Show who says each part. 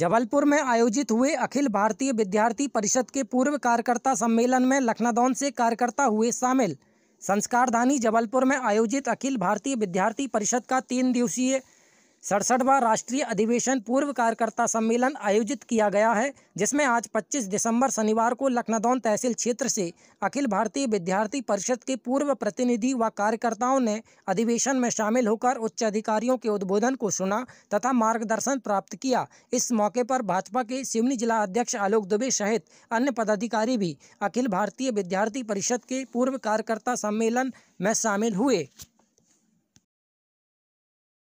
Speaker 1: जबलपुर में आयोजित हुए अखिल भारतीय विद्यार्थी परिषद के पूर्व कार्यकर्ता सम्मेलन में लखनादौन से कार्यकर्ता हुए शामिल संस्कारधानी जबलपुर में आयोजित अखिल भारतीय विद्यार्थी परिषद का तीन दिवसीय सड़सठवा राष्ट्रीय अधिवेशन पूर्व कार्यकर्ता सम्मेलन आयोजित किया गया है जिसमें आज 25 दिसंबर शनिवार को लखनदौन तहसील क्षेत्र से अखिल भारतीय विद्यार्थी परिषद के पूर्व प्रतिनिधि व कार्यकर्ताओं ने अधिवेशन में शामिल होकर उच्च अधिकारियों के उद्बोधन को सुना तथा मार्गदर्शन प्राप्त किया इस मौके पर भाजपा के सिवनी जिला अध्यक्ष आलोक दुबे सहित अन्य पदाधिकारी भी अखिल भारतीय विद्यार्थी परिषद के पूर्व कार्यकर्ता सम्मेलन में शामिल हुए